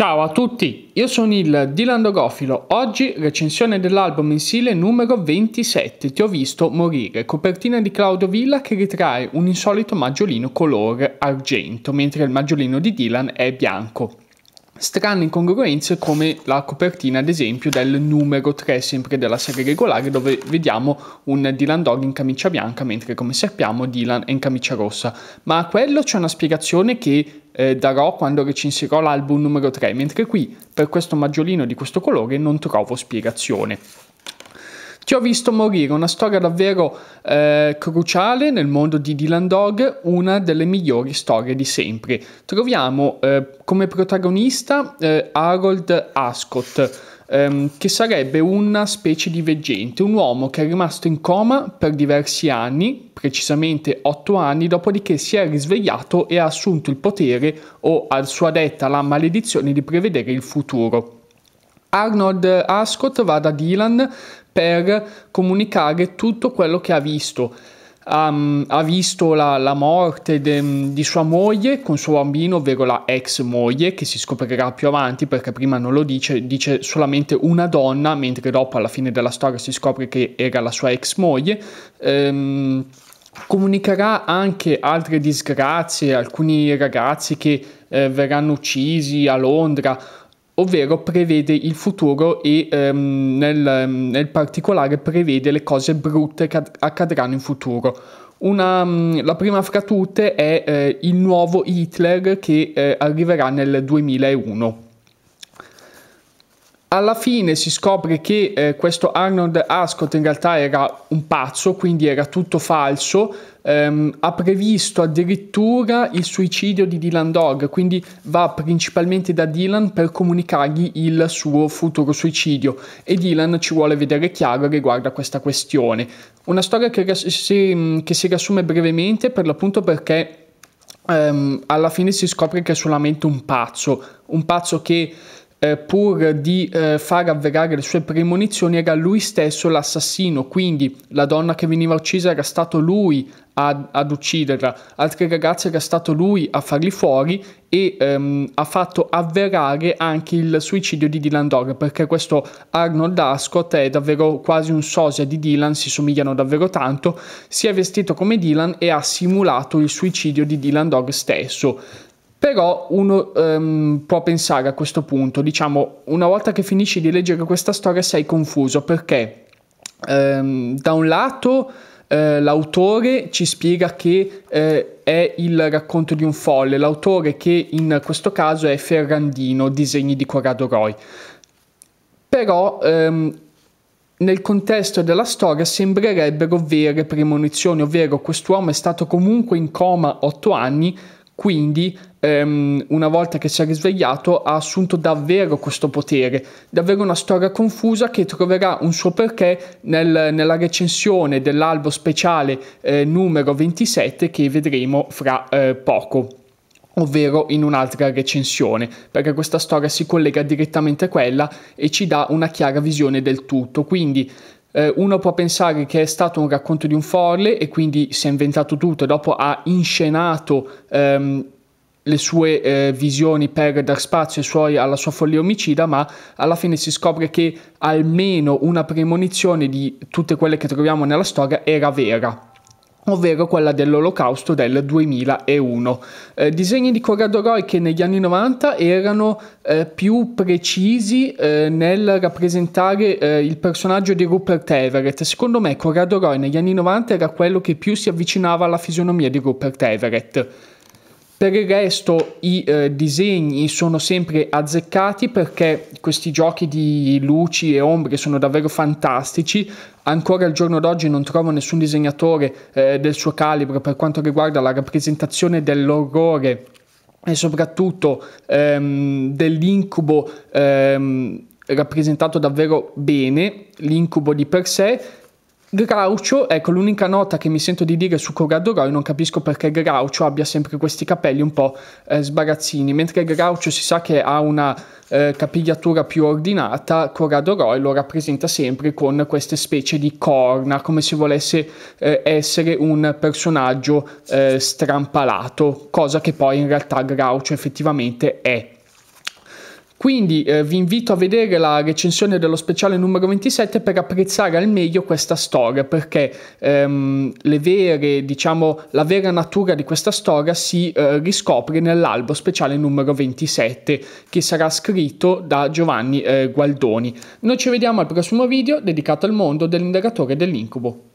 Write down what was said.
Ciao a tutti, io sono il Dylan Dogofilo, oggi recensione dell'album mensile numero 27, Ti ho visto morire, copertina di Claudio Villa che ritrae un insolito maggiolino color argento, mentre il maggiolino di Dylan è bianco strane incongruenze come la copertina ad esempio del numero 3 sempre della serie regolare dove vediamo un Dylan Dog in camicia bianca mentre come sappiamo Dylan è in camicia rossa ma a quello c'è una spiegazione che eh, darò quando recensirò l'album numero 3 mentre qui per questo maggiolino di questo colore non trovo spiegazione ti ho visto morire, una storia davvero eh, cruciale nel mondo di Dylan Dog, una delle migliori storie di sempre. Troviamo eh, come protagonista eh, Harold Ascott, ehm, che sarebbe una specie di veggente, un uomo che è rimasto in coma per diversi anni, precisamente 8 anni, dopodiché si è risvegliato e ha assunto il potere o a sua detta la maledizione di prevedere il futuro. Arnold Ascott va da Dylan per comunicare tutto quello che ha visto. Um, ha visto la, la morte de, di sua moglie con suo bambino, ovvero la ex moglie, che si scoprirà più avanti perché prima non lo dice, dice solamente una donna, mentre dopo alla fine della storia si scopre che era la sua ex moglie. Um, comunicherà anche altre disgrazie, alcuni ragazzi che eh, verranno uccisi a Londra ovvero prevede il futuro e ehm, nel, ehm, nel, particolare prevede le cose brutte che accadranno in futuro. Una, mm, la prima fra tutte è eh, il nuovo Hitler che eh, arriverà nel 2001. Alla fine si scopre che eh, questo Arnold Ascot in realtà era un pazzo, quindi era tutto falso. Ehm, ha previsto addirittura il suicidio di Dylan Dog, quindi va principalmente da Dylan per comunicargli il suo futuro suicidio e Dylan ci vuole vedere chiaro riguardo a questa questione. Una storia che, si, mm, che si riassume brevemente per l'appunto perché ehm, alla fine si scopre che è solamente un pazzo, un pazzo che eh, pur di eh, far avverare le sue premonizioni era lui stesso l'assassino, quindi la donna che veniva uccisa era stato lui ad, ad ucciderla, altri ragazzi era stato lui a farli fuori e ehm, ha fatto avverare anche il suicidio di Dylan Dog perché questo Arnold Ascot è davvero quasi un sosia di Dylan, si somigliano davvero tanto, si è vestito come Dylan e ha simulato il suicidio di Dylan Dog stesso. Però uno um, può pensare a questo punto, diciamo, una volta che finisci di leggere questa storia sei confuso perché um, da un lato eh, l'autore ci spiega che eh, è il racconto di un folle, l'autore che in questo caso è Ferrandino, disegni di Corrado Roy. Però ehm, nel contesto della storia sembrerebbero vere premonizioni, ovvero quest'uomo è stato comunque in coma otto anni, quindi ehm, una volta che si è risvegliato ha assunto davvero questo potere, davvero una storia confusa che troverà un suo perché nel, nella recensione dell'albo speciale eh, numero 27 che vedremo fra eh, poco ovvero in un'altra recensione, perché questa storia si collega direttamente a quella e ci dà una chiara visione del tutto. Quindi eh, uno può pensare che è stato un racconto di un folle e quindi si è inventato tutto e dopo ha inscenato ehm, le sue eh, visioni per dar spazio suoi, alla sua follia omicida, ma alla fine si scopre che almeno una premonizione di tutte quelle che troviamo nella storia era vera ovvero quella dell'Olocausto del 2001. Eh, disegni di Corrado Roy che negli anni 90 erano eh, più precisi eh, nel rappresentare eh, il personaggio di Rupert Everett. Secondo me Corrado Roy negli anni 90 era quello che più si avvicinava alla fisionomia di Rupert Everett. Per il resto i eh, disegni sono sempre azzeccati perché questi giochi di luci e ombre sono davvero fantastici. Ancora al giorno d'oggi non trovo nessun disegnatore eh, del suo calibro per quanto riguarda la rappresentazione dell'orrore e soprattutto ehm, dell'incubo ehm, rappresentato davvero bene, l'incubo di per sé Groucho, ecco l'unica nota che mi sento di dire su Corrado Roy, non capisco perché Groucho abbia sempre questi capelli un po' eh, sbarazzini, mentre Groucho si sa che ha una eh, capigliatura più ordinata, Corrado Roy lo rappresenta sempre con queste specie di corna, come se volesse eh, essere un personaggio eh, strampalato, cosa che poi in realtà Groucho effettivamente è. Quindi eh, vi invito a vedere la recensione dello speciale numero 27 per apprezzare al meglio questa storia, perché ehm, vere, diciamo, la vera natura di questa storia si eh, riscopre nell'albo speciale numero 27, che sarà scritto da Giovanni eh, Gualdoni. Noi ci vediamo al prossimo video dedicato al mondo dell'indagatore dell'incubo.